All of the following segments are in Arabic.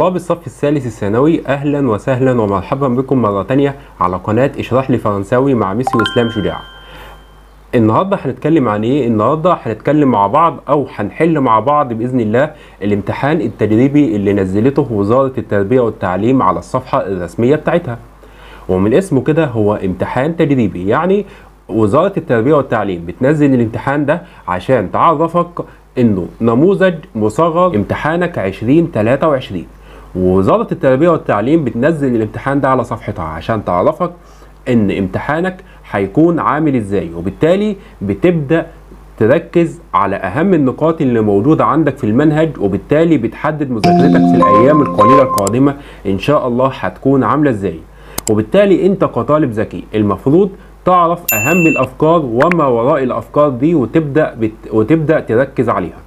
طلاب الصف الثالث الثانوي اهلا وسهلا ومرحبا بكم مره تانية على قناه اشرح لي فرنساوي مع ميسي واسلام شجاع النهارده هنتكلم عن ايه النهارده هنتكلم مع بعض او هنحل مع بعض باذن الله الامتحان التجريبي اللي نزلته وزاره التربيه والتعليم على الصفحه الرسميه بتاعتها ومن اسمه كده هو امتحان تجريبي يعني وزاره التربيه والتعليم بتنزل الامتحان ده عشان تعرفك انه نموذج مصغر امتحانك 2023 ووزاره التربيه والتعليم بتنزل الامتحان ده على صفحتها عشان تعرفك ان امتحانك هيكون عامل ازاي وبالتالي بتبدا تركز على اهم النقاط اللي موجوده عندك في المنهج وبالتالي بتحدد مذاكرتك في الايام القليله القادمه ان شاء الله هتكون عامله ازاي وبالتالي انت كطالب ذكي المفروض تعرف اهم الافكار وما وراء الافكار دي وتبدا بت... وتبدا تركز عليها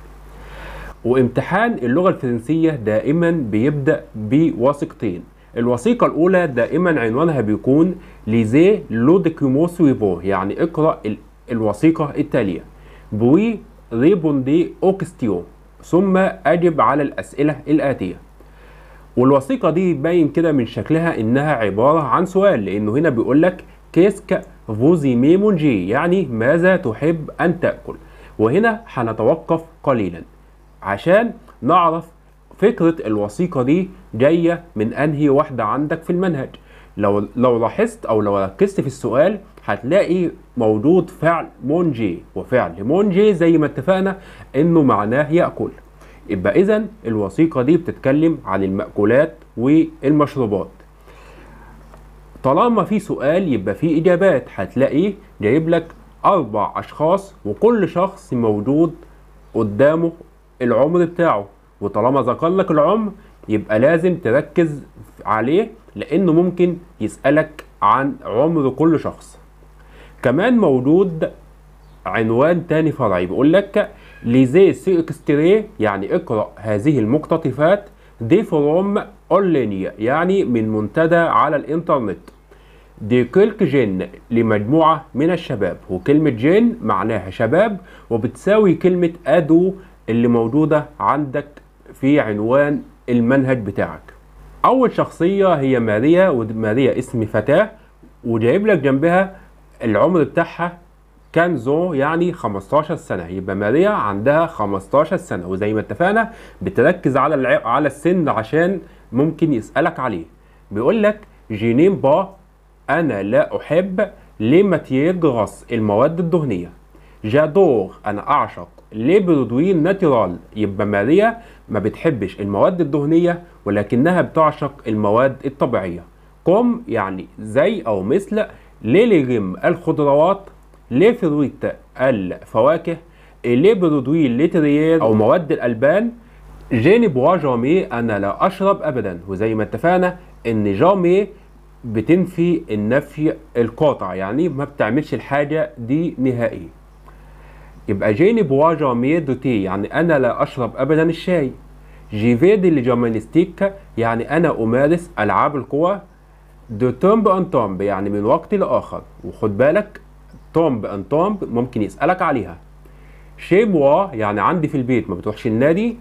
وامتحان اللغة الفرنسية دائما بيبدأ بوثيقتين الوثيقة الأولى دائما عنوانها بيكون ليزي لو ديكومو سويفو يعني اقرأ الوثيقة التالية بوي ريبوندي أوكستيو ثم أجب على الأسئلة الآتية والوثيقة دي باين كده من شكلها إنها عبارة عن سؤال لأنه هنا بيقول لك كيسك فوزي ميمونجي يعني ماذا تحب أن تأكل وهنا هنتوقف قليلاً عشان نعرف فكرة الوثيقة دي جاية من أنهي واحدة عندك في المنهج لو لو لاحظت أو لو ركزت في السؤال هتلاقي موجود فعل مونجي وفعل مونجي زي ما اتفقنا إنه معناه يأكل يبقى إذا الوثيقة دي بتتكلم عن المأكولات والمشروبات طالما في سؤال يبقى في إجابات هتلاقي جايب لك أربع أشخاص وكل شخص موجود قدامه العمر بتاعه وطالما ذكر لك العمر يبقى لازم تركز عليه لانه ممكن يسالك عن عمر كل شخص كمان موجود عنوان تاني فرعي بيقول لك ليزي سيكستري يعني اقرا هذه المقتطفات دي فروم أولينيا يعني من منتدى على الانترنت دي كلك جن لمجموعة من الشباب وكلمة جن معناها شباب وبتساوي كلمة أدو اللي موجودة عندك في عنوان المنهج بتاعك أول شخصية هي ماريا وماريا اسم فتاة وجايب لك جنبها العمر بتاعها كان زو يعني 15 سنة يبقى ماريا عندها 15 سنة وزي ما اتفقنا بتركز على على السن عشان ممكن يسألك عليه بيقول لك جينين با أنا لا أحب لماتيير غص المواد الدهنية جادور أنا أعشق ليبرودوين ناتورال يبقى ماريا ما بتحبش المواد الدهنيه ولكنها بتعشق المواد الطبيعيه قم يعني زي او مثل ليليجم الخضروات ليفرويت الفواكه برودوي لتريير او مواد الالبان جيني بوا جامي انا لا اشرب ابدا وزي ما اتفقنا ان جامي بتنفي النفي القاطع يعني ما بتعملش الحاجه دي نهائي يبقى جيني بوا ميدو دو تي يعني أنا لا أشرب أبدا الشاي جيفيدي لجامانستيك يعني أنا أمارس ألعاب القوى دو تومب أن تومب يعني من وقت لآخر وخد بالك تومب أن تومب ممكن يسألك عليها شي بوا يعني عندي في البيت ما بتروحش النادي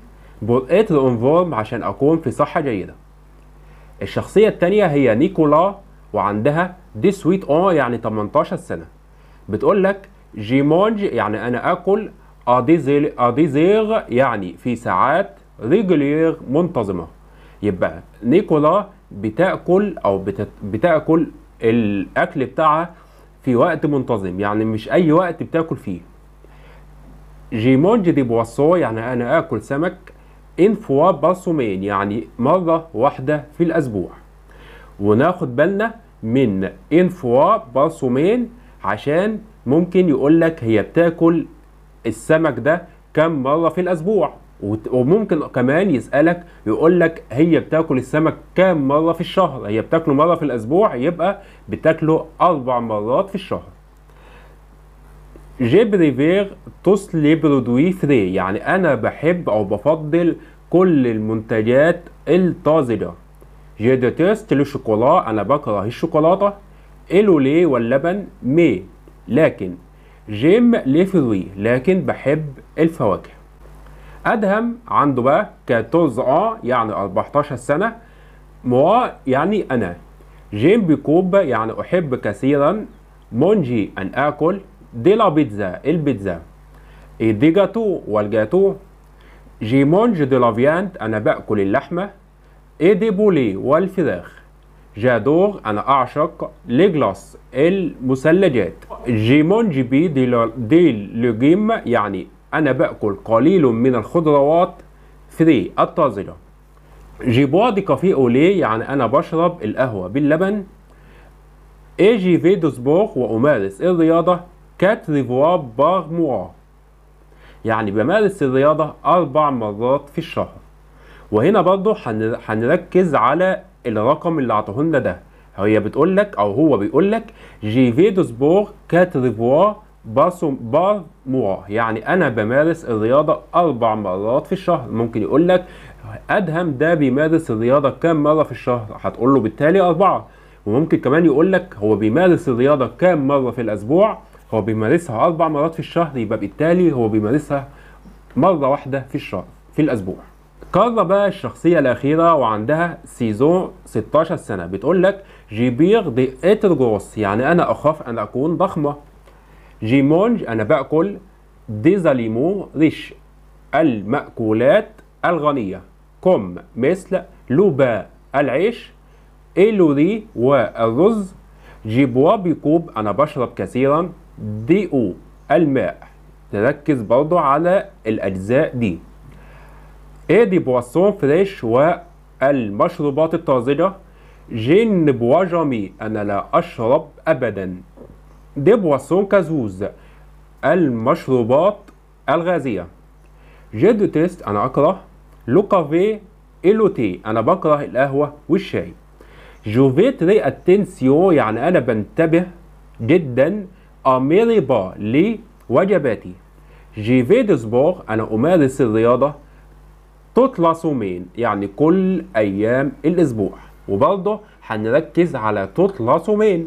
اون فورم عشان أكون في صحة جيدة الشخصية التانية هي نيكولا وعندها دي سويت أون يعني 18 سنة بتقول لك جيمونج يعني أنا أكل أديزيغ يعني في ساعات ريجولير منتظمة يبقى نيكولا بتاكل او بتاكل الاكل بتاعها في وقت منتظم يعني مش اي وقت بتاكل فيه جيمونج دي بواسو يعني انا اكل سمك ان فوا باسومين يعني مره واحده في الاسبوع وناخد بالنا من ان فوا باسومين عشان ممكن يقول لك هي بتاكل السمك ده كم مره في الاسبوع وممكن كمان يسالك يقول لك هي بتاكل السمك كام مره في الشهر هي بتاكله مره في الاسبوع يبقى بتاكله اربع مرات في الشهر جي بريفير توس لي برودوي فري يعني انا بحب او بفضل كل المنتجات الطازجه جي ديتست لو شوكولا انا بكره الشوكولاته الو ليه واللبن مي لكن جيم ضي لكن بحب الفواكه أدهم عنده بقى كاتوز آه يعني 14 سنة موا يعني أنا جيم بكوب يعني أحب كثيرا مونجي أن آكل ديلا بيتزا البيتزا اي دي جاتو والجاتو جي مونج دي لافيانت أنا بأكل اللحمة اي دي بولي والفراخ جادور أنا أعشق جلاس المثلجات جيمونجي بي دي, دي جيم يعني أنا بأكل قليل من الخضروات فري الطازجة دي كافي أولي يعني أنا بشرب القهوة باللبن جي في دوسبورغ وأمارس الرياضة كات ريفوار بار موا يعني بمارس الرياضة أربع مرات في الشهر وهنا برضو هنركز على الرقم اللي عطوه لنا ده هي بتقول لك او هو بيقول لك جي في دوسبور كاتريفوار باسو بار موا يعني انا بمارس الرياضه اربع مرات في الشهر ممكن يقول لك ادهم ده بيمارس الرياضه كام مره في الشهر هتقول له بالتالي اربعه وممكن كمان يقول لك هو بيمارس الرياضه كام مره في الاسبوع هو بيمارسها اربع مرات في الشهر يبقى بالتالي هو بيمارسها مره واحده في الشهر في الاسبوع قارة بقى الشخصية الأخيرة وعندها سيزون 16 سنة بتقول لك جيبير دي اترغوس يعني أنا أخاف أن أكون ضخمة جيمونج أنا بأكل زاليمو ريش المأكولات الغنية كم مثل لوبا العيش إيلوري والرز بوا بيكوب أنا بشرب كثيرا دي أو الماء نركز برضو على الأجزاء دي ادي بواسون فريش والمشروبات الطازجة جين بواجامي أنا لا أشرب أبدا دي بواسون كازوز المشروبات الغازية جد تيست أنا أكره لوكافي إلوتي أنا بكره القهوة والشاي تري اتنسيون يعني أنا بنتبه جدا أميري با لوجباتي سبور أنا أمارس الرياضة تطلس من يعني كل ايام الاسبوع وبرضه هنركز على تطلس من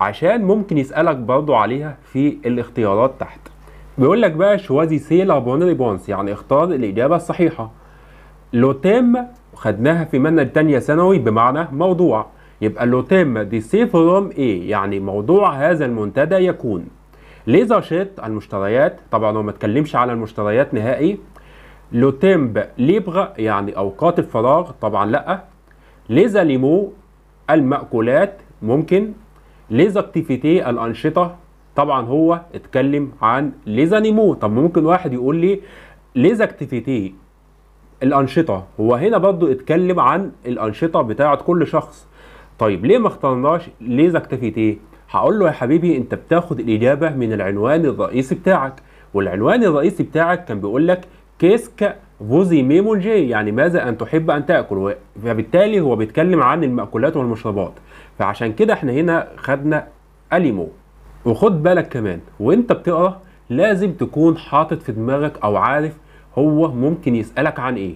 عشان ممكن يسألك برضه عليها في الاختيارات تحت بيقول لك بقى شوازي سي لابون ريبونس يعني اختار الإجابة الصحيحة لوتيم خدناها في مادة تانية ثانوي بمعنى موضوع يبقى لوتيم دي سي فروم ايه يعني موضوع هذا المنتدى يكون ليزر شيت المشتريات طبعا هو ما اتكلمش على المشتريات نهائي لو تيمب ليبغ يعني أوقات الفراغ طبعا لأ ليزا ليمو المأكولات ممكن ليزا اكتيفيتي الأنشطة طبعا هو اتكلم عن ليزا نيمو طب ممكن واحد يقول لي ليزا اكتيفيتي الأنشطة هو هنا برضو اتكلم عن الأنشطة بتاعة كل شخص طيب ليه ما اخترناش ليزا اكتيفيتي هقول له يا حبيبي انت بتاخد الإجابة من العنوان الرئيسي بتاعك والعنوان الرئيسي بتاعك كان بيقول لك كيسك فوزي ميمون جي يعني ماذا أن تحب أن تأكل فبالتالي هو بيتكلم عن المأكولات والمشروبات فعشان كده احنا هنا خدنا أليمو وخد بالك كمان وانت بتقرا لازم تكون حاطط في دماغك أو عارف هو ممكن يسألك عن إيه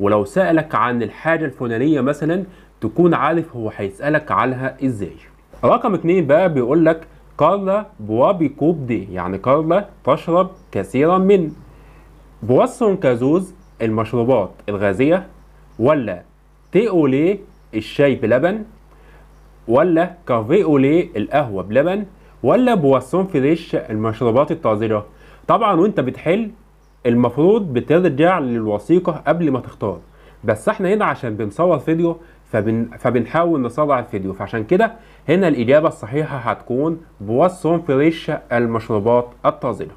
ولو سألك عن الحاجة الفلانية مثلا تكون عارف هو هيسألك عنها إزاي رقم اتنين بقى بيقول لك كارلا بوابي كوب دي يعني كارلا تشرب كثيرا من بوصن كازوز المشروبات الغازية ولا تي أوليه الشاي بلبن ولا كافيه أوليه القهوة بلبن ولا بوصن فريش المشروبات الطازجة طبعا وانت بتحل المفروض بترجع للوثيقة قبل ما تختار بس احنا هنا عشان بنصور فيديو فبن... فبنحاول نسرع الفيديو فعشان كده هنا الإجابة الصحيحة هتكون بوصن فريش المشروبات الطازجة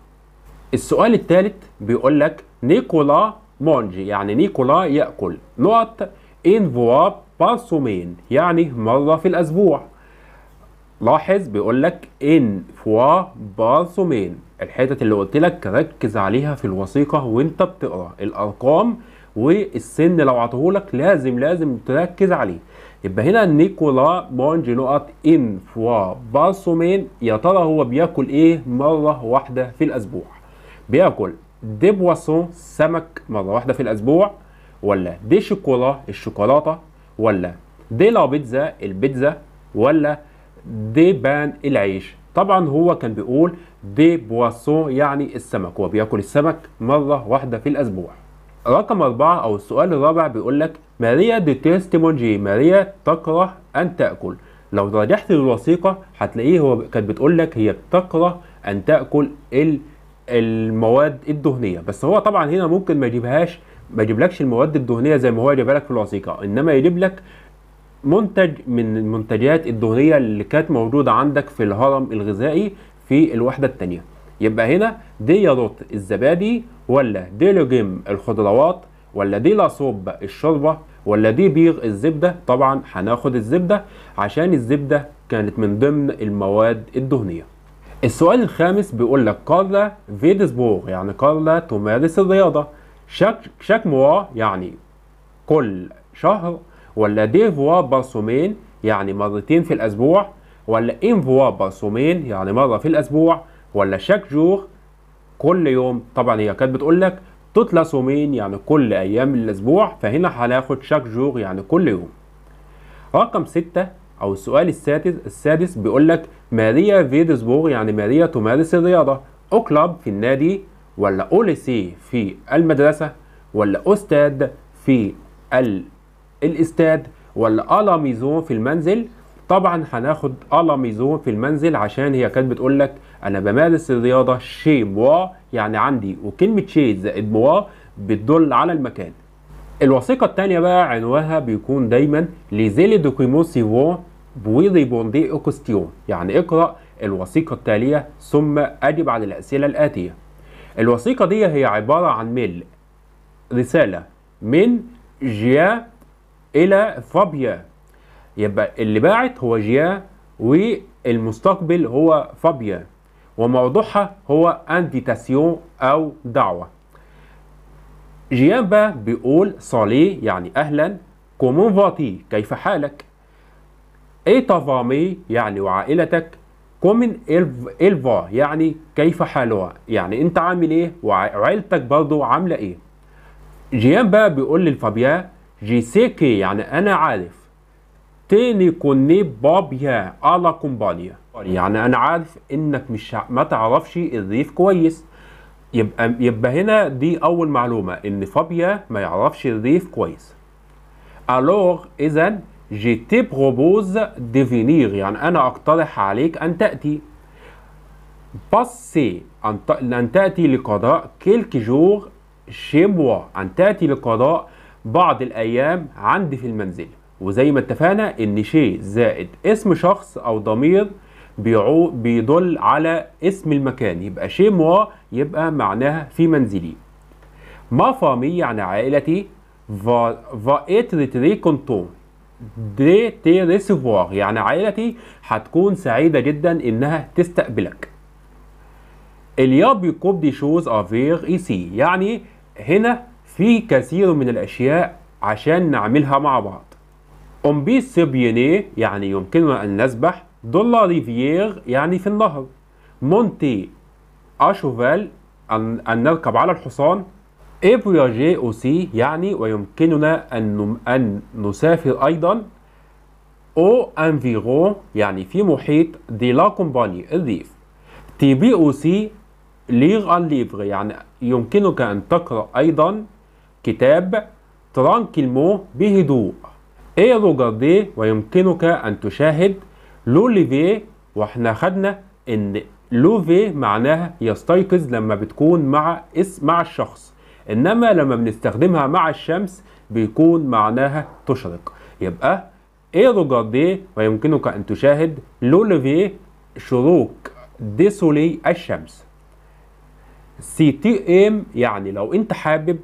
السؤال الثالث بيقول لك نيكولا مونجي يعني نيكولا يأكل نقط انفوا بانسومين يعني مرة في الأسبوع لاحظ بيقول لك ان فوا بانسومين الحتت اللي قلت لك ركز عليها في الوثيقة وانت بتقرا الأرقام والسن لو عطاهولك لازم لازم تركز عليه يبقى هنا نيكولا مونج نقط ان فوا بارسومين يا ترى هو بياكل ايه مره واحده في الاسبوع بياكل دي بواسون سمك مره واحده في الاسبوع ولا دي شوكولا الشوكولاته ولا دي لا بيتزا البيتزا ولا دي بان العيش طبعا هو كان بيقول دي بواسون يعني السمك هو بياكل السمك مره واحده في الاسبوع رقم أربعة أو السؤال الرابع بيقول لك ماريا دي تيستيمونجي ماريا تكره أن تأكل لو راجعت الوثيقة هتلاقيه هو كانت بتقول لك هي بتكره أن تأكل ال المواد الدهنيه بس هو طبعا هنا ممكن ما يجيبهاش ما يجيبلكش المواد الدهنيه زي ما هو جايبها لك في الوثيقه انما يجيب لك منتج من المنتجات الدهنيه اللي كانت موجوده عندك في الهرم الغذائي في الوحده الثانيه يبقى هنا دي يضط الزبادي ولا دي لوجيم الخضروات ولا دي لاصوب الشوربه ولا دي بيغ الزبده طبعا هناخد الزبده عشان الزبده كانت من ضمن المواد الدهنيه السؤال الخامس بيقول لك كارلا فيدسبورغ يعني كارلا تمارس الرياضة شاك شاك موا يعني كل شهر ولا دي فوا برسومين يعني مرتين في الأسبوع ولا إن فوا برسومين يعني مرة في الأسبوع ولا شاك جور كل يوم طبعا هي كانت بتقول لك تطلع سومين يعني كل أيام الأسبوع فهنا هناخد شاك جور يعني كل يوم رقم ستة أو السؤال السادس السادس بيقول لك ماريا فيدسبورغ يعني ماريا تمارس الرياضة أكلب في النادي ولا أوليسي في المدرسة ولا استاد في ال... الاستاد ولا ألا ميزون في المنزل طبعا هناخد ألا ميزون في المنزل عشان هي كانت بتقول لك أنا بمارس الرياضة شي موا يعني عندي وكلمة شي زائد موا بتدل على المكان الوثيقة الثانية بقى عنوانها بيكون دايما ليزيلي دوكيمون سيفون بويضي بوندي اوكستيوم يعني اقرأ الوثيقة التالية ثم أجب على الأسئلة الآتية الوثيقة دي هي عبارة عن ميل رسالة من جيا إلى فابيا يبقى اللي باعت هو جيا والمستقبل هو فابيا وموضوعها هو انديتاسيون أو دعوة جيان بقى بيقول صالي يعني أهلا كومون فاتي كيف حالك اي ايتافامي يعني وعائلتك كومن إلفا يعني كيف حالها يعني انت عامل ايه وعائلتك برضو عاملة ايه جيان بقى بيقول للفابيا سيكي يعني انا عارف تاني كوني بابيا على كومبانيا يعني انا عارف انك مش ما تعرفش الريف كويس يبقى يبقى هنا دي اول معلومه ان فابيا ما يعرفش الريف كويس الوغ اذا جي تي بروبوز ديفينير يعني أنا أقترح عليك أن تأتي باسي أن تأتي لقضاء كيلك جور شي موا أن تأتي لقضاء بعض الأيام عندي في المنزل وزي ما اتفقنا إن شي زائد اسم شخص أو ضمير بيعو بيدل على اسم المكان يبقى شي موا يبقى معناها في منزلي ما فامي يعني عائلتي فا فا اتري تري كونتون دي تي ريسيفوار يعني عائلتي هتكون سعيده جدا انها تستقبلك الياب دي شوز افير اي سي يعني هنا في كثير من الاشياء عشان نعملها مع بعض اون بي سيبيني يعني يمكننا ان نسبح دولا ريفيير يعني في النهر مونتي اشوفال أن نركب على الحصان Voyager aussi يعني ويمكننا أن أن نسافر أيضا أو أنفيرو يعني في محيط دي لا كومباني الريف تي بي أو سي ليغ أن ليفغ يعني يمكنك أن تقرأ أيضا كتاب ترانكيلمو بهدوء إيه روجاردي ويمكنك أن تشاهد لوليفي وإحنا خدنا إن لوفي معناها يستيقظ لما بتكون مع اسم مع الشخص إنما لما بنستخدمها مع الشمس بيكون معناها تشرق يبقى إيه رجارديه ويمكنك أن تشاهد لوليفيه شروق ديسولي الشمس سي تي ام يعني لو انت حابب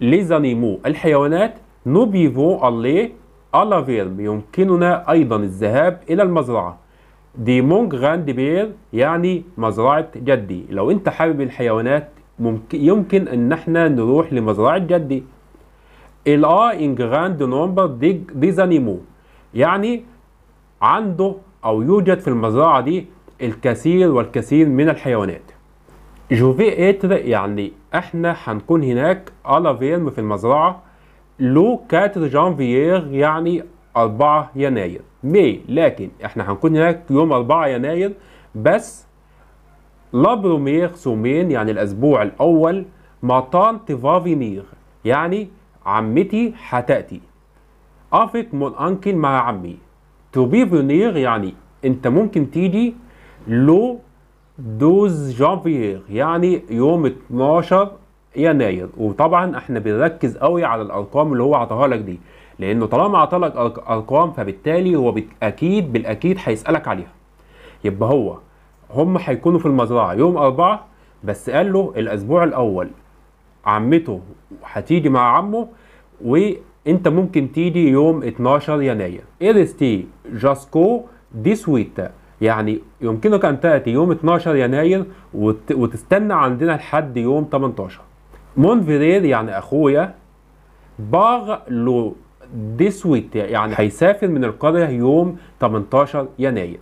ليزانيمو الحيوانات نوبيفو الي الافيرم يمكننا ايضا الذهاب الى المزرعه دي مونج غاندي بير يعني مزرعه جدي لو انت حابب الحيوانات ممكن يمكن ان احنا نروح لمزرعه جدي ال ان جراند نمبر دي زانيمو يعني عنده او يوجد في المزرعه دي الكثير والكثير من الحيوانات جوفي اتر يعني احنا هنكون هناك الا فيرم في المزرعه لو 4 جانفيير يعني 4 يناير مي لكن احنا هنكون هناك يوم 4 يناير بس لا سومين يعني الأسبوع الأول ما طان تفافينير يعني عمتي حتأتي أفك مون أنكل مع عمي توبي فينير يعني أنت ممكن تيجي لو دوز جانفيير يعني يوم 12 يناير وطبعا احنا بنركز قوي على الارقام اللي هو عطاها لك دي لانه طالما عطالك ارقام فبالتالي هو اكيد بالاكيد هيسالك عليها يبقى هو هم هيكونوا في المزرعه يوم أربعة بس قال له الاسبوع الاول عمته هتيجي مع عمه وانت ممكن تيجي يوم 12 يناير إيرستي جاسكو دي سويتا يعني يمكنك ان تاتي يوم 12 يناير وت... وتستنى عندنا لحد يوم 18 مونفيرير يعني اخويا باغ لو دي سويتا يعني هيسافر من القريه يوم 18 يناير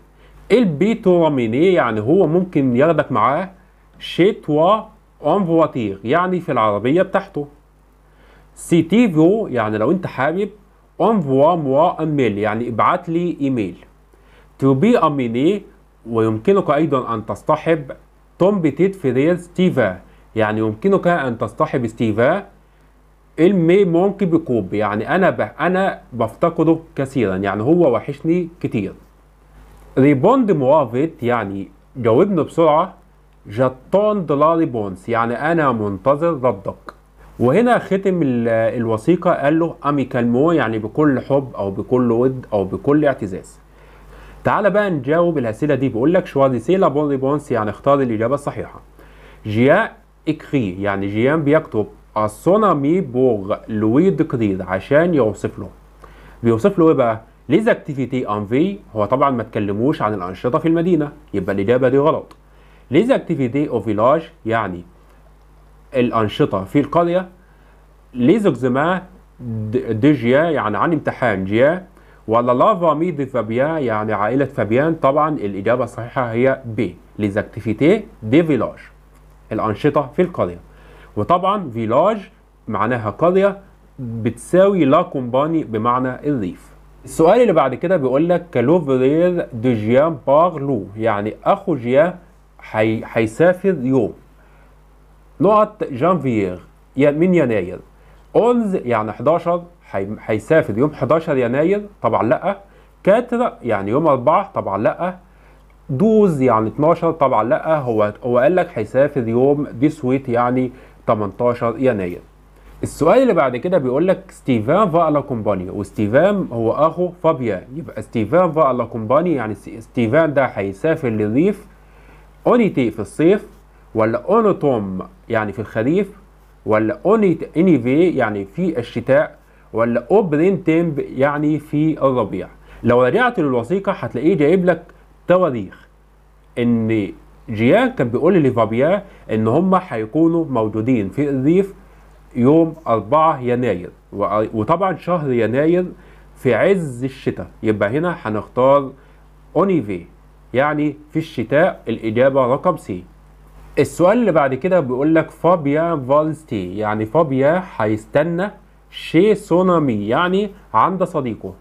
البيتوراميني يعني هو ممكن ياخدك معاه شيتوا فواتير يعني في العربية بتاعته سيتيفو يعني لو انت حابب اونفوا موا اميل يعني ابعت لي ايميل بي اميني ويمكنك ايضا ان تصطحب توم بيتيت فريز ستيفا يعني يمكنك ان تصطحب ستيفا المي مونكي بكوب يعني انا انا بفتقده كثيرا يعني هو وحشني كتير ريبوند موافيت يعني جاوبنا بسرعة جاتون دولاري بونس يعني أنا منتظر ردك وهنا ختم الوثيقة قال له أمي كالمو يعني بكل حب أو بكل ود أو بكل اعتزاز تعال بقى نجاوب الأسئلة دي بقول لك شوازيسي لابون ريبونس يعني اختار الإجابة الصحيحة جيا إكري يعني جيان بيكتب أسونا مي بوغ لوي دكرير عشان يوصف له بيوصف له إيه بقى؟ ليز اكتيفيتي ان في هو طبعا ما تكلموش عن الانشطه في المدينه يبقى الاجابه دي غلط ليز اكتيفيتي او فيلاج يعني الانشطه في القريه ليز اكزما دي جيا يعني عن امتحان جيا ولا لافا مي دي فابيان يعني عائله فابيان طبعا الاجابه الصحيحه هي بي ليز اكتيفيتي دي فيلاج الانشطه في القريه وطبعا فيلاج معناها قريه بتساوي لا كومباني بمعنى الريف السؤال اللي بعد كده بيقول لك كلوفرير دي جيان بارلو يعني اخو جيان هيسافر حي... يوم نقط جانفيير من يناير اونز يعني 11 هيسافر حي... يوم 11 يناير طبعا لا كاتر يعني يوم 4 طبعا لا دوز يعني 12 طبعا لا هو هو قال لك هيسافر يوم ديسويت يعني 18 يناير السؤال اللي بعد كده بيقول لك ستيفان لا كومباني وستيفان هو اخو فابيان يبقى ستيفان لا كومباني يعني ستيفان ده هيسافر للريف اونيتي في الصيف ولا اونوتوم يعني في الخريف ولا اونيت انيفي يعني في الشتاء ولا اوبرين تيمب يعني في الربيع لو رجعت للوثيقه هتلاقيه جايب لك تواريخ ان جيان كان بيقول لفابيان ان هم هيكونوا موجودين في الريف يوم 4 يناير وطبعا شهر يناير في عز الشتاء يبقى هنا هنختار اونيفي يعني في الشتاء الإجابة رقم سي السؤال اللي بعد كده بيقول لك فابيا فالستي يعني فابيا هيستنى شي سونامي يعني عند صديقه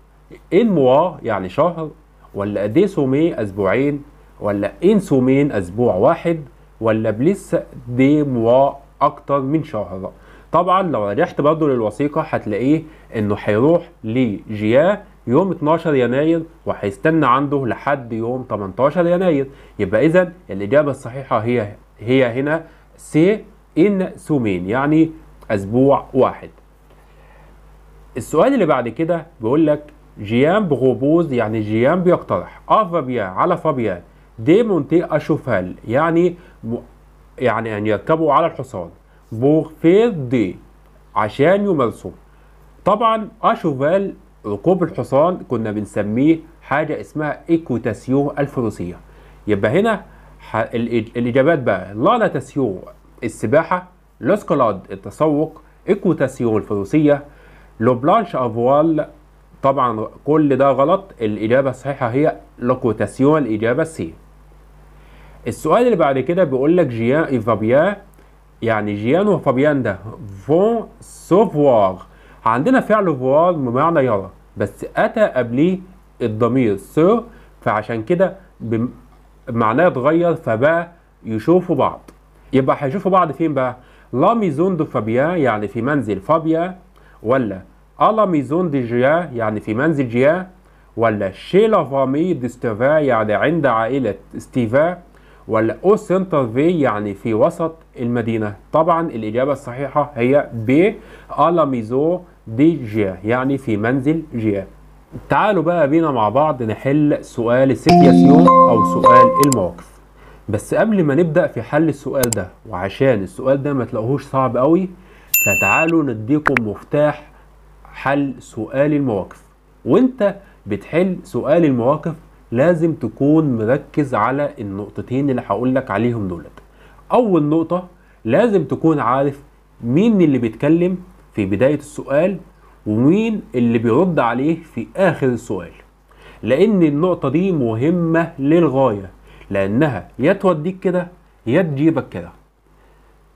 ان موا يعني شهر ولا دي إيه سومي اسبوعين ولا ان سومين اسبوع واحد ولا بليس دي موا اكتر من شهر طبعا لو رجعت برضه للوثيقه هتلاقيه انه هيروح لجياه يوم 12 يناير وهيستنى عنده لحد يوم 18 يناير يبقى اذا الاجابه الصحيحه هي هي هنا سي ان سومين يعني اسبوع واحد السؤال اللي بعد كده بيقول لك جيان بغوبوز يعني جيان بيقترح افابيا آه، على فابيا دي مونتي اشوفال يعني يعني ان يركبوا على الحصان فير دي عشان يمارسوا طبعا أشوفال ركوب الحصان كنا بنسميه حاجة اسمها ايكوتاسيون الفروسية يبقى هنا الإجابات بقى لالا تاسيور السباحة لوسكولاد التسوق ايكوتاسيون الفروسية لو بلانش أفوال طبعا كل ده غلط الإجابة الصحيحة هي لوكوتاسيون الإجابة سي السؤال اللي بعد كده بيقول لك جيان إيفابيان يعني جيان وفابيان ده فون سوفوار عندنا فعل فوار بمعنى يرى بس أتى قبليه الضمير سو فعشان كده معناه اتغير فبقى يشوفوا بعض يبقى هيشوفوا بعض فين بقى؟ لا ميزون دو فابيان يعني في منزل فابيا ولا ألا ميزون دي جيا يعني في منزل جيا ولا شي لا فامي دي ستيفا يعني عند عائلة ستيفا ولا او سنتر في يعني في وسط المدينه طبعا الاجابه الصحيحه هي ب ميزو دي جي يعني في منزل جي تعالوا بقى بينا مع بعض نحل سؤال السيتياسيون او سؤال المواقف بس قبل ما نبدا في حل السؤال ده وعشان السؤال ده ما تلاقوهوش صعب قوي فتعالوا نديكم مفتاح حل سؤال المواقف وانت بتحل سؤال المواقف لازم تكون مركز على النقطتين اللي هقول لك عليهم دولت اول نقطه لازم تكون عارف مين اللي بيتكلم في بدايه السؤال ومين اللي بيرد عليه في اخر السؤال لان النقطه دي مهمه للغايه لانها يا توديك كده يا تجيبك كده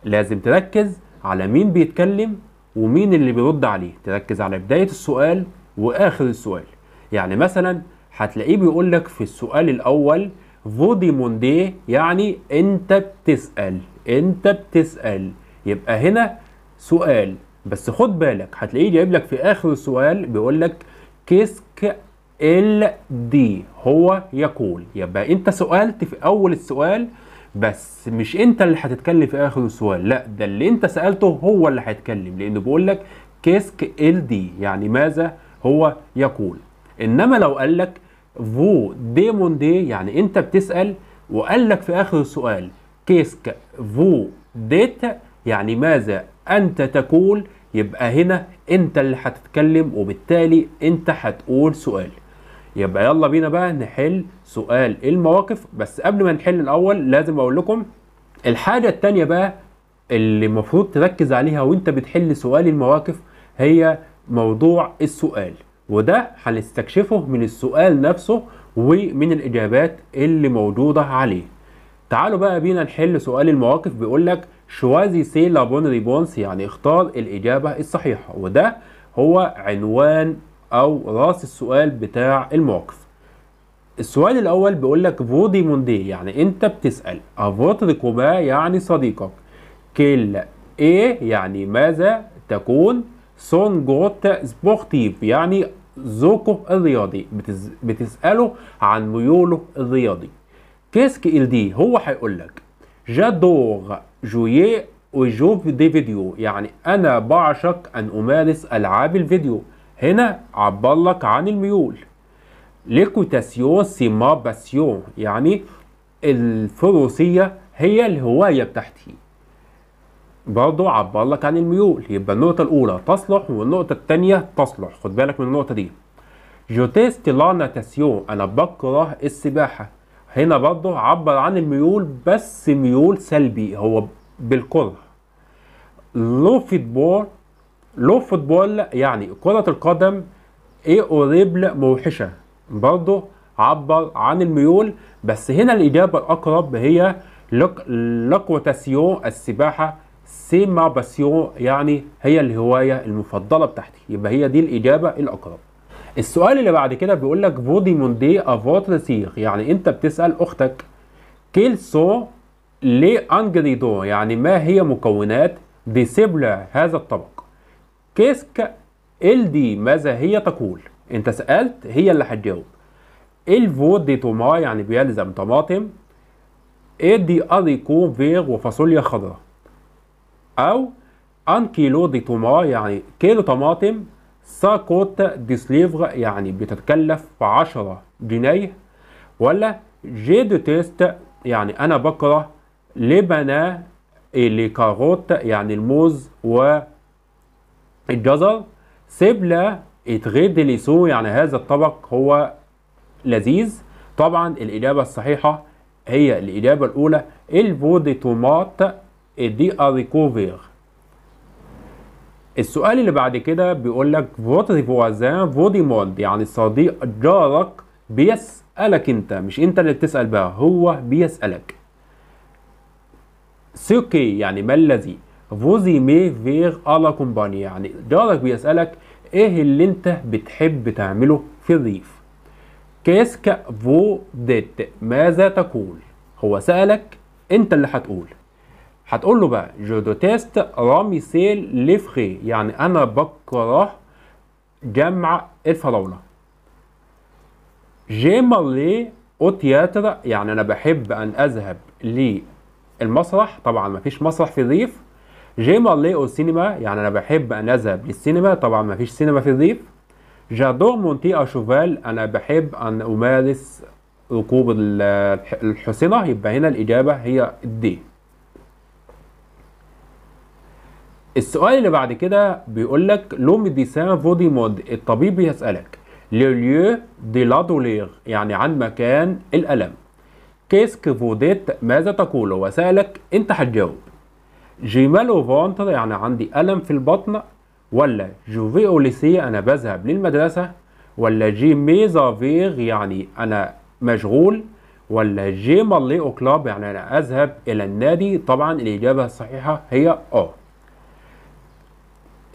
لازم تركز على مين بيتكلم ومين اللي بيرد عليه تركز على بدايه السؤال واخر السؤال يعني مثلا هتلاقيه بيقول لك في السؤال الاول فودي موندي يعني انت بتسال انت بتسال يبقى هنا سؤال بس خد بالك هتلاقيه جايب لك في اخر السؤال بيقول لك كيسك ال دي هو يقول يبقى انت سالت في اول السؤال بس مش انت اللي هتتكلم في اخر السؤال لا ده اللي انت سالته هو اللي هيتكلم لانه بيقول لك كيسك ال دي يعني ماذا هو يقول انما لو قال لك فو ديمون دي يعني انت بتسال وقال لك في اخر السؤال كيسك فو ديت يعني ماذا انت تقول يبقى هنا انت اللي هتتكلم وبالتالي انت هتقول سؤال يبقى يلا بينا بقى نحل سؤال المواقف بس قبل ما نحل الاول لازم اقول لكم الحاجه الثانيه بقى اللي المفروض تركز عليها وانت بتحل سؤال المواقف هي موضوع السؤال وده هنستكشفه من السؤال نفسه ومن الإجابات اللي موجودة عليه تعالوا بقى بينا نحل سؤال المواقف بيقول لك شوازي سي لابون ريبونس يعني اختار الإجابة الصحيحة وده هو عنوان أو راس السؤال بتاع المواقف السؤال الأول بيقول لك فودي موندي يعني أنت بتسأل أفوتر كوبا يعني صديقك كلا إيه يعني ماذا تكون سون جوت سبورتيف يعني ذوقه الرياضي بتز... بتسأله عن ميوله الرياضي كيسك ال دي هو هيقول لك جادور جويه وجوف دي فيديو يعني انا بعشق ان امارس العاب الفيديو هنا عبر لك عن الميول ليكوتاسيون سي ما باسيون يعني الفروسية هي الهواية بتاعتي برضه عبر لك عن الميول يبقى النقطة الأولى تصلح والنقطة التانية تصلح خد بالك من النقطة دي جوتيست لا ناتاسيون أنا بكره السباحة هنا برضه عبر عن الميول بس ميول سلبي هو بالكره لو فوتبول لو فوتبول يعني كرة القدم ايه اوريبل موحشة برضه عبر عن الميول بس هنا الإجابة الأقرب هي لقوتاسيون السباحة سي مع باسيون يعني هي الهوايه المفضله بتاعتي يبقى هي دي الاجابه الاقرب السؤال اللي بعد كده بيقول لك فودي موندي افوتر سيغ يعني انت بتسال اختك كيل سو لي انجريدو يعني ما هي مكونات دي سيبلا هذا الطبق كيسك ال دي ماذا هي تقول انت سالت هي اللي هتجاوب الفو دي توما يعني بيلزم طماطم ايه دي اريكو فيغ وفاصوليا خضراء او ان كيلو دي طوما يعني كيلو طماطم ساكوت دي سليفغ يعني بتتكلف عشرة جنيه ولا جي دو تيست يعني انا بكره لبنا اللي كاروت يعني الموز والجزر سيبلا اتغيد لي يعني هذا الطبق هو لذيذ طبعا الاجابه الصحيحه هي الاجابه الاولى البودي تومات دي ار السؤال اللي بعد كده بيقول لك فوتري فوازان فودي مود يعني الصديق جارك بيسألك انت مش انت اللي بتسأل بقى هو بيسألك سوكي يعني ما الذي فوزي مي فيغ الا كومباني يعني جارك بيسألك ايه اللي انت بتحب تعمله في الريف كيسك فو ديت ماذا تقول هو سألك انت اللي هتقول هتقول له بقى جو دوتيست رامي سيل لفخي يعني انا بكره جمع الفراوله جي مالي او تياتر يعني انا بحب ان اذهب للمسرح طبعا مفيش مسرح في الريف جي مالي او سينما يعني انا بحب ان اذهب للسينما طبعا مفيش سينما في الريف جادو مونتي اشوفال انا بحب ان امارس ركوب الحصينه يبقى هنا الاجابه هي دي السؤال اللي بعد كده بيقول لك لو ميديسان فودي مود الطبيب بيسألك لو ليو دي لا دولير يعني عن مكان الألم كيسك فوديت ماذا تقول وسألك أنت هتجاوب جيمالو فونتر يعني عندي ألم في البطن ولا جوفي أوليسي أنا بذهب للمدرسة ولا جي فيغ يعني أنا مشغول ولا جي مالي أو كلاب يعني أنا أذهب إلى النادي طبعا الإجابة الصحيحة هي أه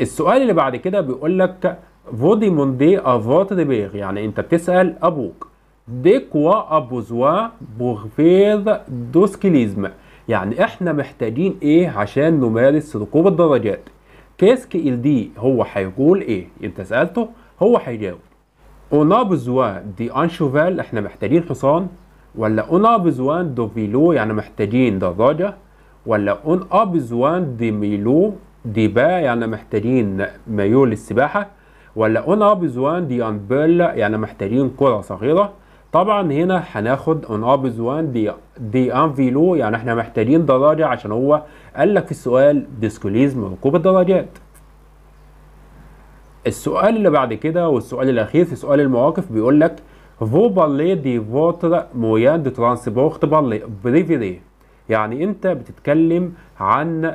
السؤال اللي بعد كده بيقول لك فودي مون دي افوت دي بيغ يعني انت بتسال ابوك دي كوا ابوزوا بوغفيض دوسكيليزم يعني احنا محتاجين ايه عشان نمارس ركوب الدراجات كيسك ال دي هو هيقول ايه انت سالته هو هيجاوب اون بزوا دي انشوفال احنا محتاجين حصان ولا اون بزوان دو فيلو يعني محتاجين دراجه ولا اون ابوزوان دي ميلو دي با يعني محتاجين مايو للسباحة ولا اون ا بزوان دي ان يعني محتاجين كرة صغيرة طبعا هنا هناخد اون ا بزوان دي دي ان فيلو يعني احنا محتاجين دراجة عشان هو قال لك في السؤال ديسكوليزم ركوب الدراجات السؤال اللي بعد كده والسؤال الاخير في سؤال المواقف بيقول لك فو بالي دي فوتر مويان دي ترانسبورت بالي بريفيري يعني انت بتتكلم عن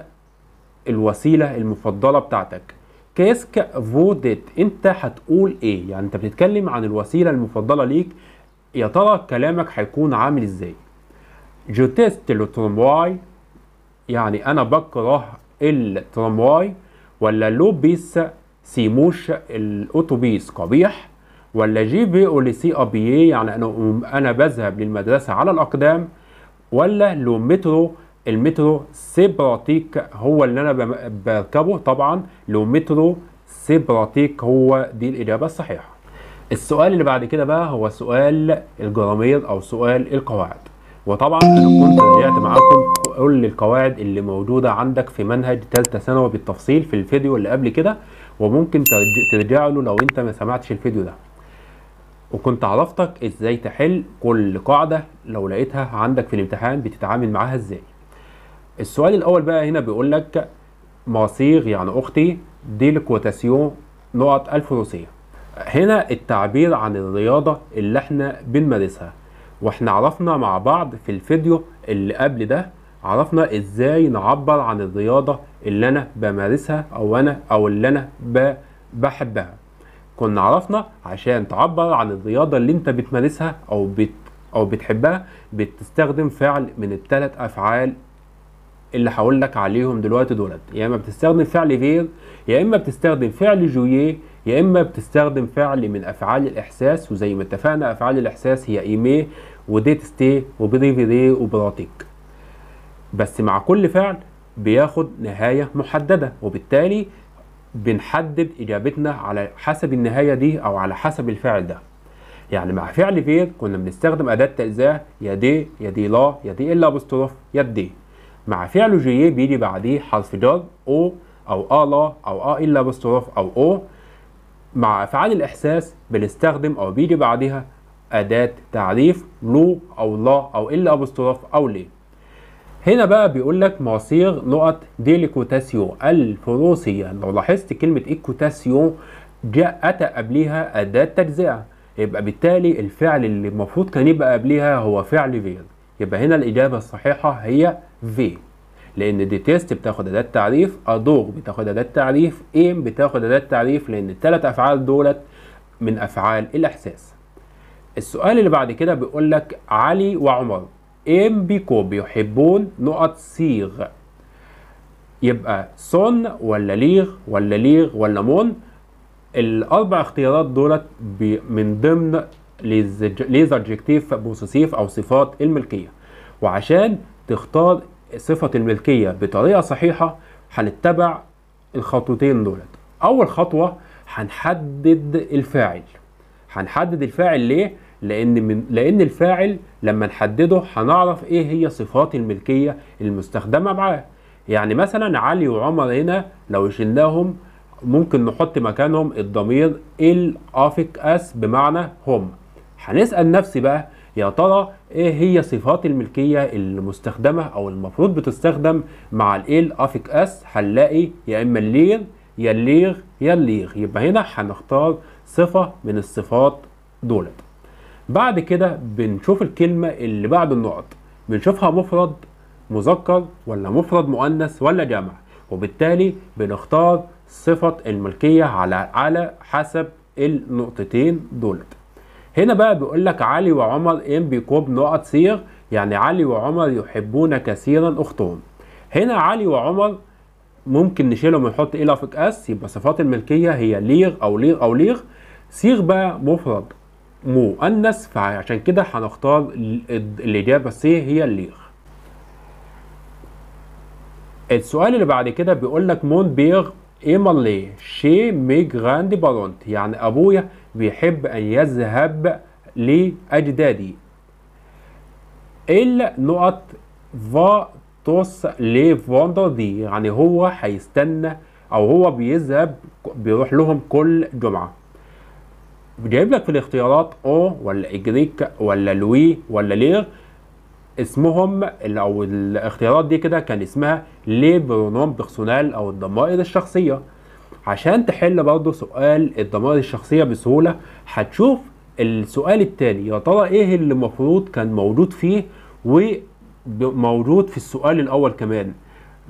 الوسيله المفضله بتاعتك كاسك فودت انت هتقول ايه يعني انت بتتكلم عن الوسيله المفضله ليك يا ترى كلامك هيكون عامل ازاي جوتست تيست لو يعني انا بكره الترامواي ولا لوبيس سيموش الاتوبيس قبيح ولا جي بي او سي ابي يعني انا انا بذهب للمدرسه على الاقدام ولا لو مترو المترو سيبراتيك هو اللي انا بركبه طبعا لو مترو سيبراتيك هو دي الاجابه الصحيحه السؤال اللي بعد كده بقى هو سؤال الجرامير او سؤال القواعد وطبعا انا كنت رجعت معاكم كل القواعد اللي موجوده عندك في منهج ثالثه ثانوي بالتفصيل في الفيديو اللي قبل كده وممكن ترجع له لو انت ما سمعتش الفيديو ده وكنت عرفتك ازاي تحل كل قاعده لو لقيتها عندك في الامتحان بتتعامل معاها ازاي السؤال الاول بقى هنا بيقول لك مصيغ يعني اختي دي الكوتاسيون نقط الفروسيه هنا التعبير عن الرياضه اللي احنا بنمارسها واحنا عرفنا مع بعض في الفيديو اللي قبل ده عرفنا ازاي نعبر عن الرياضه اللي انا بمارسها او انا او اللي انا بحبها كنا عرفنا عشان تعبر عن الرياضه اللي انت بتمارسها او بت او بتحبها بتستخدم فعل من الثلاث افعال اللي هقول لك عليهم دلوقتي دولت يا اما بتستخدم فعل فير يا اما بتستخدم فعل جويه يا اما بتستخدم فعل من افعال الاحساس وزي ما اتفقنا افعال الاحساس هي ايمي وديت ستي وبريفيري وبراتيك بس مع كل فعل بياخد نهايه محدده وبالتالي بنحدد اجابتنا على حسب النهايه دي او على حسب الفعل ده يعني مع فعل فير كنا بنستخدم اداه تلزاه يا دي يا دي لا يا دي الا بستروف يا دي مع فعل جي بيجي بعديه حرف جر او او الا او ا الا بالصرف او او مع افعال الاحساس بنستخدم او بيجي بعدها اداه تعريف لو او لا او الا ابستروف او ليه هنا بقى بيقول لك مصير نقط ديليكوتاسيو الفروسية لو لاحظت كلمة إيكوتاسيو أتى قبلها أداة تجزئة يبقى بالتالي الفعل اللي المفروض كان يبقى قبلها هو فعل فير يبقى هنا الإجابة الصحيحة هي في لان دي تيست بتاخد اداه تعريف ادوغ بتاخد اداه تعريف ايم بتاخد اداه تعريف لان الثلاث افعال دولت من افعال الاحساس السؤال اللي بعد كده بيقول لك علي وعمر ايم بيكو بيحبون نقط صيغ يبقى سون ولا ليغ ولا ليغ ولا مون الاربع اختيارات دولت من ضمن ادجكتيف بوسيسيف او صفات الملكيه وعشان تختار صفة الملكية بطريقة صحيحة هنتبع الخطوتين دولت أول خطوة هنحدد الفاعل هنحدد الفاعل ليه؟ لأن من لأن الفاعل لما نحدده هنعرف إيه هي صفات الملكية المستخدمة معاه يعني مثلا علي وعمر هنا لو شلناهم ممكن نحط مكانهم الضمير ال افك اس بمعنى هم هنسأل نفسي بقى يا ترى ايه هي صفات الملكيه المستخدمه او المفروض بتستخدم مع الايل افيك اس هنلاقي يا اما اللير يا الليغ يا الليغ يبقى هنا هنختار صفه من الصفات دولت بعد كده بنشوف الكلمه اللي بعد النقط بنشوفها مفرد مذكر ولا مفرد مؤنث ولا جمع وبالتالي بنختار صفه الملكيه على على حسب النقطتين دولت هنا بقى بيقول لك علي وعمر ان بيكوب نقط صيغ يعني علي وعمر يحبون كثيرا اختهم هنا علي وعمر ممكن نشيلهم ونحط ايه لافك اس يبقى صفات الملكيه هي ليغ او ليغ او ليغ صيغ بقى مفرد مؤنث فعشان كده هنختار الاجابه سي هي الليغ السؤال اللي بعد كده بيقول لك مون بيغ ايه ليه شي ميج غاندي بارونت يعني ابويا بيحب أن يذهب لأجدادي النقط فا توس لي دي يعني هو هيستنى أو هو بيذهب بيروح لهم كل جمعة بيجيب لك في الاختيارات أو ولا إجريك ولا لوي ولا لير اسمهم او الاختيارات دي كده كان اسمها لي برونوم بيرسونال او الضمائر الشخصيه عشان تحل برضه سؤال الدمار الشخصية بسهولة هتشوف السؤال التالي يا ترى ايه اللي المفروض كان موجود فيه وموجود في السؤال الاول كمان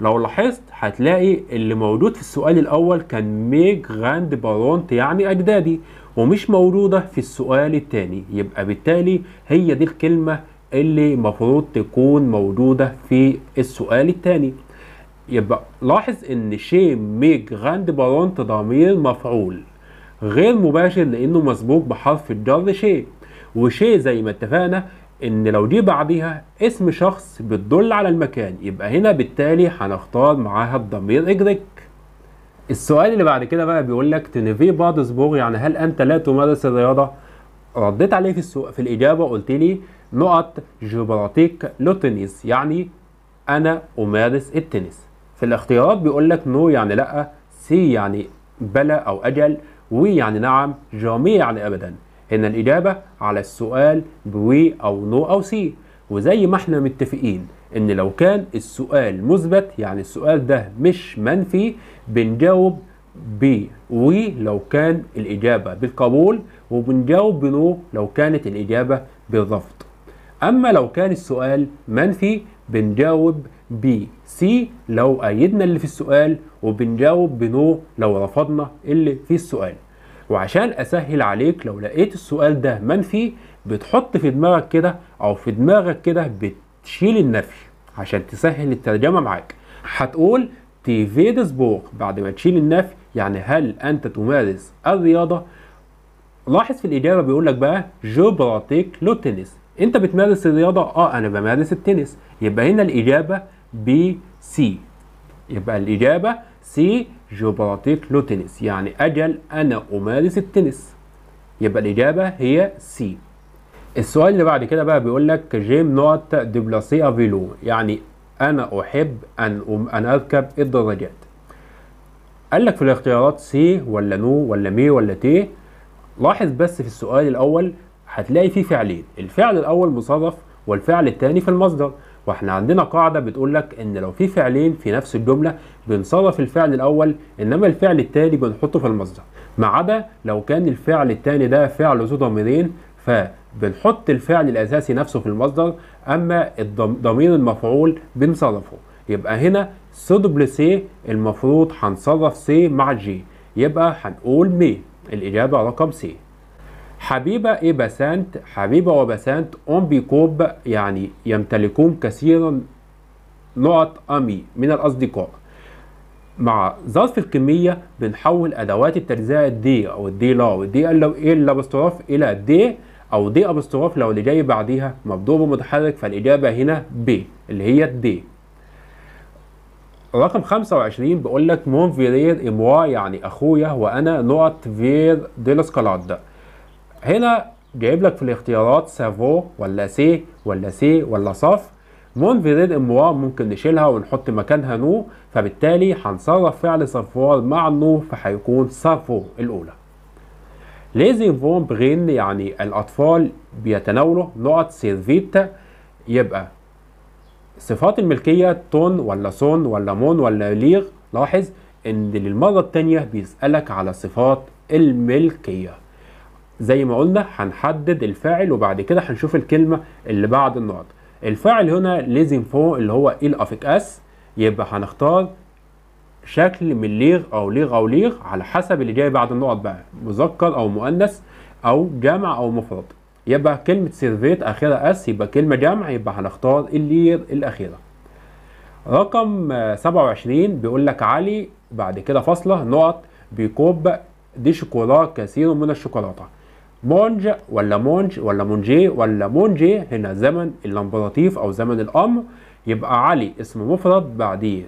لو لاحظت هتلاقي اللي موجود في السؤال الاول كان ميج غاند بارونت يعني اجدادي ومش موجودة في السؤال التاني يبقى بالتالي هي دي الكلمة اللي المفروض تكون موجودة في السؤال التاني يبقى لاحظ ان شيء ميك غاند بارونت ضمير مفعول غير مباشر لانه مسبوق بحرف الجر شيء وشيء زي ما اتفقنا ان لو دي بعديها اسم شخص بتدل على المكان يبقى هنا بالتالي هنختار معاها الضمير اجريك السؤال اللي بعد كده بقى بيقول لك تنيفي بادسبورغ يعني هل انت لا تمارس الرياضه رديت عليه في السؤال في الاجابه قلت لي نقط جبراتيك لوتنيس يعني انا امارس التنس في الاختيارات بيقول لك نو يعني لا سي يعني بلى أو أجل وي يعني نعم جامي يعني أبدا هنا الإجابة على السؤال بوي أو نو أو سي وزي ما احنا متفقين ان لو كان السؤال مثبت يعني السؤال ده مش منفي بنجاوب ب وي لو كان الإجابة بالقبول وبنجاوب بنو لو كانت الإجابة بالرفض أما لو كان السؤال منفي بنجاوب بي سي لو أيدنا اللي في السؤال وبنجاوب بنو لو رفضنا اللي في السؤال وعشان أسهل عليك لو لقيت السؤال ده منفي بتحط في دماغك كده أو في دماغك كده بتشيل النفي عشان تسهل الترجمة معاك هتقول تيفيدس بوك بعد ما تشيل النفي يعني هل أنت تمارس الرياضة لاحظ في الإجابة بيقول لك بقى جو براتيك لو تنس أنت بتمارس الرياضة؟ أه أنا بمارس التنس يبقى هنا الإجابة بي سي يبقى الإجابة سي جبراطيك لو تنس يعني أجل أنا أمارس التنس يبقى الإجابة هي سي السؤال اللي بعد كده بقى بيقول لك جيم نوت ديبلاسي افيلو يعني أنا أحب أن أم أن أركب الدراجات قال لك في الاختيارات سي ولا نو ولا مي ولا تي لاحظ بس في السؤال الأول هتلاقي فيه فعلين الفعل الأول مصرف والفعل الثاني في المصدر واحنا عندنا قاعده بتقول لك ان لو في فعلين في نفس الجمله بنصرف الفعل الاول انما الفعل الثاني بنحطه في المصدر ما عدا لو كان الفعل التاني ده فعل ذو ضميرين فبنحط الفعل الاساسي نفسه في المصدر اما ضمير المفعول بنصرفه يبقى هنا سو دبل سي المفروض هنصرف سي مع جي يبقى هنقول مي الاجابه رقم سي حبيبة إيه بسانت حبيبة وبسانت أم بيكوب يعني يمتلكون كثيرا نقط أمي من الأصدقاء مع ظرف الكمية بنحول أدوات التجزئة دي أو الدي لا والدي إلا باستراف إلى دي أو دي أبستراف لو اللي جاي بعديها مضروب متحرك فالإجابة هنا ب اللي هي الدي رقم 25 بيقول لك مون فيرير إموا يعني أخويا وأنا نقط فير دي لاسكالاد هنا جايب لك في الاختيارات سافو ولا سي ولا سي ولا صف مون فيريل اموار ممكن نشيلها ونحط مكانها نو فبالتالي هنصرف فعل صفوار مع النو فهيكون سافو الاولى ليزي فون برين يعني الاطفال بيتناولوا نقط سيرفيتا يبقى صفات الملكية تون ولا سون ولا مون ولا ليغ لاحظ ان للمرة التانية بيسألك على صفات الملكية زي ما قلنا هنحدد الفاعل وبعد كده هنشوف الكلمة اللي بعد النقط الفاعل هنا لازم فوق اللي هو الافيك اس يبقى هنختار شكل من ليغ او ليغ او ليغ على حسب اللي جاي بعد النقط بقى مذكر او مؤنث او جمع او مفرد يبقى كلمة سيرفيت اخرها اس يبقى كلمة جمع يبقى هنختار اللير الاخيرة رقم 27 بيقول لك علي بعد كده فاصلة نقط بيكوب دي شوكولاتة كثير من الشوكولاتة مونج ولا مونج ولا مونجي ولا مونجي هنا زمن الامبراطيف او زمن الامر يبقى علي اسم مفرد بعديه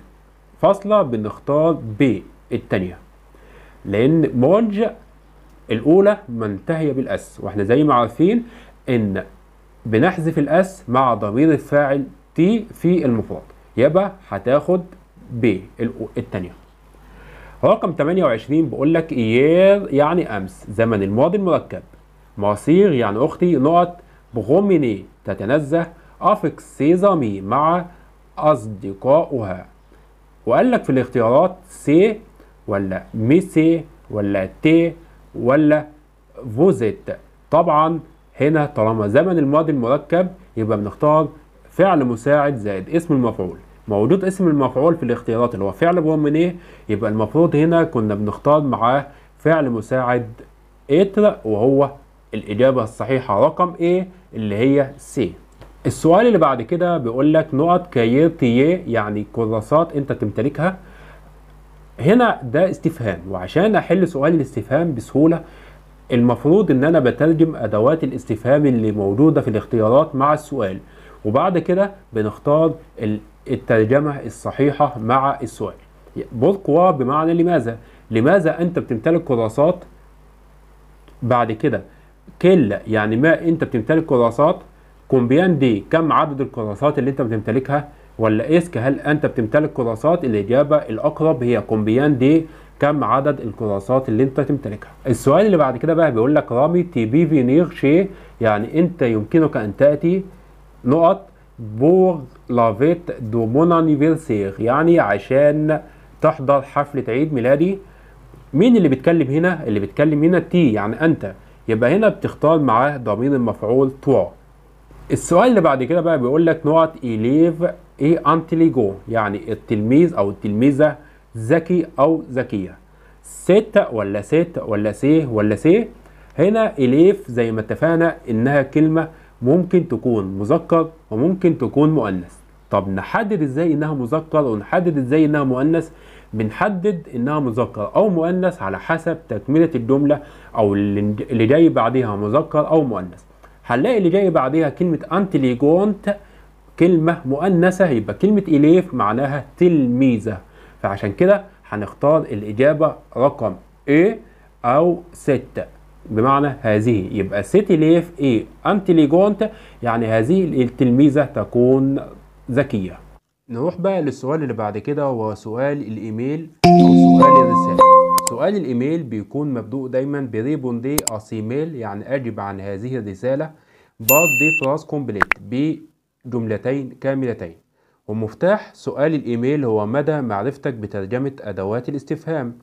فاصلة بنختار ب التانية لان مونج الاولى منتهية بالاس واحنا زي ما عارفين ان بنحذف الاس مع ضمير الفاعل تي في المفرد يبقى هتاخد ب التانية رقم 28 بقول لك يير يعني امس زمن الماضي المركب مصير يعني أختي نقط بغوميني تتنزه أفكس سيزامي مع أصدقائها وقال لك في الاختيارات سي ولا ميسي ولا تي ولا فوزيت طبعا هنا طالما زمن الماضي المركب يبقى بنختار فعل مساعد زائد اسم المفعول موجود اسم المفعول في الاختيارات اللي هو فعل برومينيه يبقى المفروض هنا كنا بنختار معاه فعل مساعد اتر وهو الإجابة الصحيحة رقم A اللي هي C السؤال اللي بعد كده بيقول لك نقط تي يعني كراسات أنت تمتلكها هنا ده استفهام وعشان أحل سؤال الاستفهام بسهولة المفروض إن أنا بترجم أدوات الاستفهام اللي موجودة في الاختيارات مع السؤال وبعد كده بنختار الترجمة الصحيحة مع السؤال بوركوا بمعنى لماذا لماذا أنت بتمتلك كراسات بعد كده كلا يعني ما انت بتمتلك كراسات كومبيان دي كم عدد الكراسات اللي انت بتمتلكها ولا اسك هل انت بتمتلك كراسات الاجابه الاقرب هي كومبيان دي كم عدد الكراسات اللي انت تمتلكها السؤال اللي بعد كده بقى بيقول لك رامي تي بي فينير شي يعني انت يمكنك ان تاتي نقط بور لافيت دو مون انيفيرسير يعني عشان تحضر حفله عيد ميلادي مين اللي بيتكلم هنا اللي بيتكلم هنا تي يعني انت يبقى هنا بتختار معاه ضمير المفعول تو السؤال اللي بعد كده بقى بيقول لك نقط إليف إيه أنتليجو يعني التلميذ أو التلميذة ذكي أو ذكية ست ولا ست ولا سيه ولا سيه هنا إليف زي ما اتفقنا إنها كلمة ممكن تكون مذكر وممكن تكون مؤنث طب نحدد إزاي إنها مذكر ونحدد إزاي إنها مؤنث بنحدد انها مذكر او مؤنث على حسب تكمله الجمله او اللي جاي بعدها مذكر او مؤنث هنلاقي اللي جاي بعدها كلمه انتليجونت كلمه مؤنثه يبقى كلمه اليف معناها تلميذه فعشان كده هنختار الاجابه رقم A او 6 بمعنى هذه يبقى سيتي ليف ايه انتليجونت يعني هذه التلميذه تكون ذكيه نروح بقى للسؤال اللي بعد كده هو سؤال الايميل او سؤال الرسالة سؤال الايميل بيكون مبدوء دايما دي اسيميل يعني اجب عن هذه الرسالة بارت دي فراس كومبليت بجملتين كاملتين ومفتاح سؤال الايميل هو مدى معرفتك بترجمة ادوات الاستفهام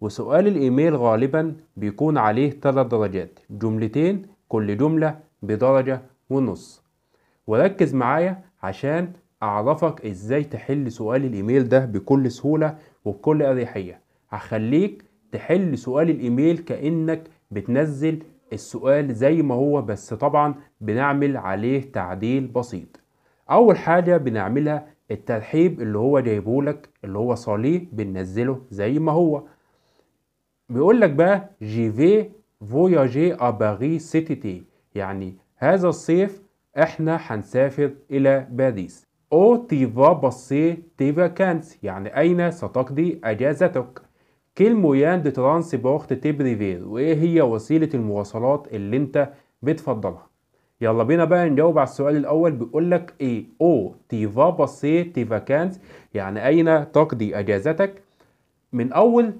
وسؤال الايميل غالبا بيكون عليه ثلاث درجات جملتين كل جملة بدرجة ونص وركز معايا عشان أعرفك إزاي تحل سؤال الإيميل ده بكل سهولة وبكل أريحية هخليك تحل سؤال الإيميل كأنك بتنزل السؤال زي ما هو بس طبعا بنعمل عليه تعديل بسيط أول حاجة بنعملها الترحيب اللي هو جايبهولك اللي هو صليه بننزله زي ما هو بيقول لك بقى جيفي فوياجي أباغي سيتي تي يعني هذا الصيف احنا هنسافر إلى باريس أو تي فا باسي تي كانس يعني أين ستقضي أجازتك؟ كيل مويان دي ترانسبورت بريفير وإيه هي وسيلة المواصلات اللي أنت بتفضلها؟ يلا بينا بقى نجاوب على السؤال الأول بيقول لك إيه؟ أو تي فا باسي تي كانس يعني أين تقضي أجازتك؟ من أول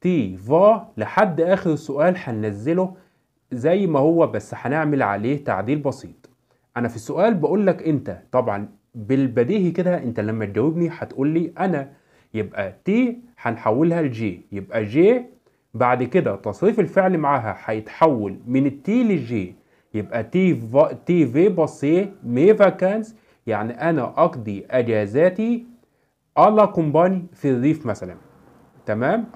تي فا لحد آخر السؤال هننزله زي ما هو بس هنعمل عليه تعديل بسيط. أنا في السؤال بقول لك أنت طبعا بالبديهي كده انت لما تجاوبني هتقول لي انا يبقى تي هنحولها لجي يبقى جي بعد كده تصريف الفعل معاها هيتحول من التي للجي يبقى تي فا تي في باسي مي فاكانس يعني انا اقضي اجازاتي الا كومباني في الريف مثلا تمام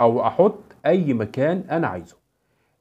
او احط اي مكان انا عايزه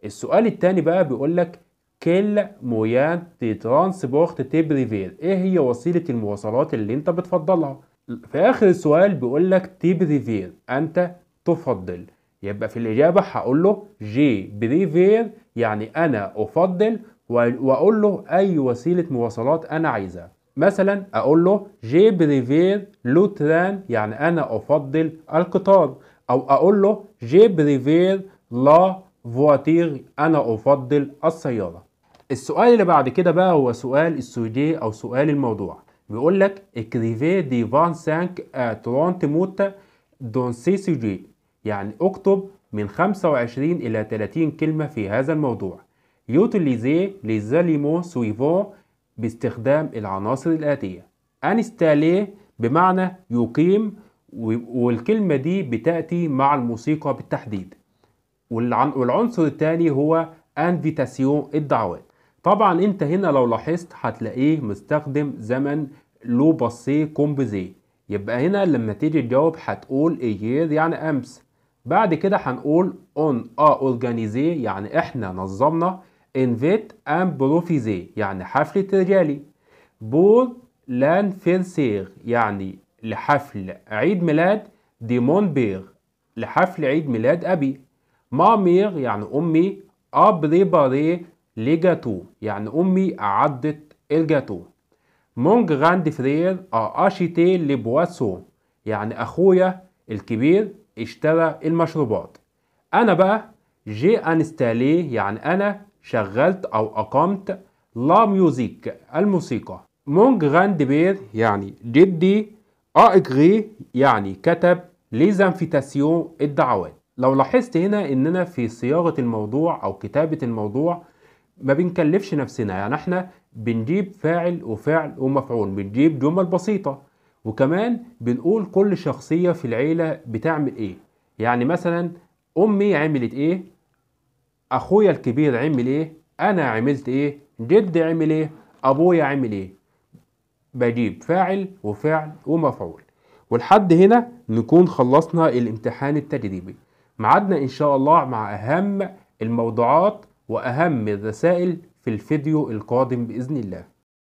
السؤال التاني بقى بيقول لك كل مويان دي ترانسبورت تبريفير ايه هي وسيله المواصلات اللي انت بتفضلها في اخر السؤال بيقول لك تبريفير انت تفضل يبقى في الاجابه هقول له جي بريفير يعني انا افضل واقول له اي وسيله مواصلات انا عايزها مثلا اقول له جي بريفير لوتران يعني انا افضل القطار او اقول له جي بريفير لا فواتير انا افضل السياره السؤال اللي بعد كده بقى هو سؤال السوجي او سؤال الموضوع بيقول لك اكريفي دي فان سانك ترونت موتا دون سي سوجي يعني اكتب من 25 الى 30 كلمه في هذا الموضوع يوتيليزي ليزاليمون سويفون باستخدام العناصر الاتيه انستالي بمعنى يقيم والكلمه دي بتاتي مع الموسيقى بالتحديد والعنصر الثاني هو انفيتاسيون الدعوات طبعا انت هنا لو لاحظت هتلاقيه مستخدم زمن لو باسي كومبوزي يبقى هنا لما تيجي تجاوب هتقول ايير يعني امس بعد كده هنقول اون ا اورجانيزي يعني احنا نظمنا انفيت ام بروفيزي يعني حفلة رجالي بور لان فيرسير يعني لحفل عيد ميلاد ديمون بير لحفل عيد ميلاد ابي مامير يعني امي ابريباري لجاتو يعني أمي أعدت الجاتو مونج غاند فرير أشيتي لبواسو يعني أخويا الكبير اشترى المشروبات أنا بقى جي أنستالي يعني أنا شغلت أو أقمت لا ميوزيك الموسيقى مونج غاند بير يعني جدي أجري يعني كتب ليزانفيتاسيون الدعوات لو لاحظت هنا إننا في صياغة الموضوع أو كتابة الموضوع ما بنكلفش نفسنا يعني احنا بنجيب فاعل وفعل ومفعول بنجيب جمل بسيطة وكمان بنقول كل شخصية في العيلة بتعمل ايه يعني مثلا امي عملت ايه اخويا الكبير عمل ايه انا عملت ايه جدي عمل ايه ابويا عمل ايه بجيب فاعل وفعل ومفعول ولحد هنا نكون خلصنا الامتحان التجريبي معادنا ان شاء الله مع اهم الموضوعات وأهم الرسائل في الفيديو القادم بإذن الله